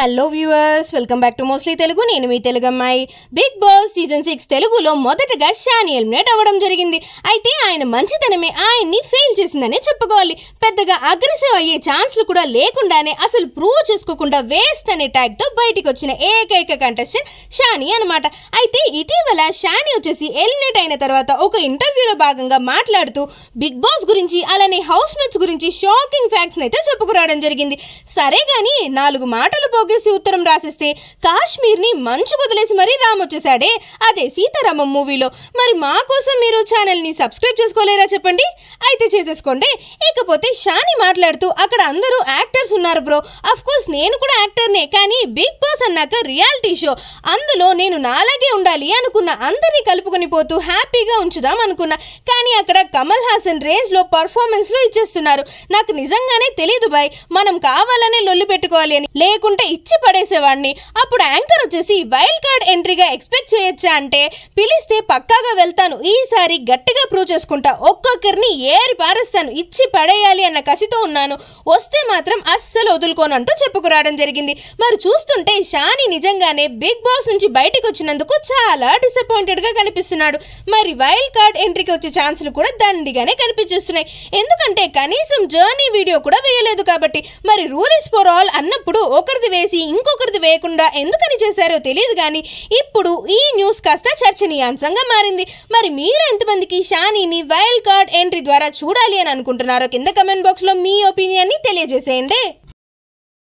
hello viewers welcome back to mostly Telugu నేను మీ తెలుగు అమ్మాయి బిగ్ బాస్ సీజన్ సిక్స్ తెలుగులో మొదటగా షాని ఎలిమినేట్ అవ్వడం జరిగింది అయితే ఆయన మంచితనమే ఆయన్ని ఫెయిల్ చేసిందనే చెప్పుకోవాలి పెద్దగా అగ్రెసివ్ అయ్యే ఛాన్స్లు కూడా లేకుండానే అసలు ప్రూవ్ చేసుకోకుండా వేస్ట్ అనే ట్యాగ్తో బయటకు వచ్చిన ఏకైక కంటెస్టెంట్ షాని అనమాట అయితే ఇటీవల షాని వచ్చేసి ఎలిమినేట్ అయిన తర్వాత ఒక ఇంటర్వ్యూలో భాగంగా మాట్లాడుతూ బిగ్ బాస్ గురించి అలానే హౌస్ మేట్స్ గురించి షాకింగ్ ఫ్యాక్ట్స్ని అయితే చెప్పుకురావడం జరిగింది సరే కానీ నాలుగు మాటలు ఊగేసి ఉత్తరం రాసిస్తే కాశ్మీర్ని మంచు వదిలేసి మరీ రామ్ వచ్చేసాడే అదే సీతారామం మూవీలో మరి మా కోసం మీరు ఛానల్ని సబ్స్క్రైబ్ చేసుకోలేరా చెప్పండి అయితే చేసేసుకోండి ఇకపోతే షాని మాట్లాడుతూ అక్కడ అందరూ యాక్టర్స్ ఉన్నారు బ్రో అఫ్ కోర్స్ నేను కూడా యాక్టర్నే కానీ బిగ్ బాస్ ఫేమస్ అన్నాక రియాలిటీ షో అందులో నేను నాలాగే ఉండాలి అనుకున్న అందరినీ కలుపుకొని పోతూ హ్యాపీగా ఉంచుదాం అనుకున్నా కానీ అక్కడ కమల్ హాసన్ రేంజ్లో పర్ఫార్మెన్స్లో ఇచ్చేస్తున్నారు నాకు నిజంగానే తెలియదు బాయ్ మనం కావాలనే లొల్లు పెట్టుకోవాలి అని లేకుంటే ఇచ్చి పడేసేవాడిని అప్పుడు యాంకర్ వచ్చేసి వైల్డ్ కార్డ్ ఎంట్రీగా ఎక్స్పెక్ట్ చేయొచ్చా అంటే పిలిస్తే పక్కాగా వెళ్తాను ఈసారి గట్టిగా ప్రూవ్ చేసుకుంటా ఒక్కొక్కరిని ఏరి పారేస్తాను ఇచ్చి పడేయాలి అన్న కసితో ఉన్నాను వస్తే మాత్రం అస్సలు వదులుకోను అంటూ చెప్పుకురావడం జరిగింది మరి చూస్తుంటే షాని నిజంగానే బిగ్ బాస్ నుంచి బయటకు వచ్చినందుకు చాలా డిసప్పాయింటెడ్ గా కనిపిస్తున్నాడు మరి వైల్డ్ కార్డ్ ఎంట్రీకి వచ్చే ఛాన్సులు కూడా దండిగానే కనిపించేస్తున్నాయి ఎందుకంటే కనీసం జర్నీ వీడియో కూడా వేయలేదు కాబట్టి మరి రూల్ ఇస్ ఫర్ ఆల్ అన్నప్పుడు ఒకరిది వేసి ఇంకొకరిది వేయకుండా ఎందుకని చేశారో తెలియదు కానీ ఇప్పుడు ఈ న్యూస్ కాస్త చర్చనీయాంశంగా మారింది మరి మీరు ఎంతమందికి షానీని వైల్డ్ కార్డ్ ఎంట్రీ ద్వారా చూడాలి అని అనుకుంటున్నారో కింద కమెంట్ బాక్స్లో మీ ఒపీనియన్ని తెలియజేసేయండి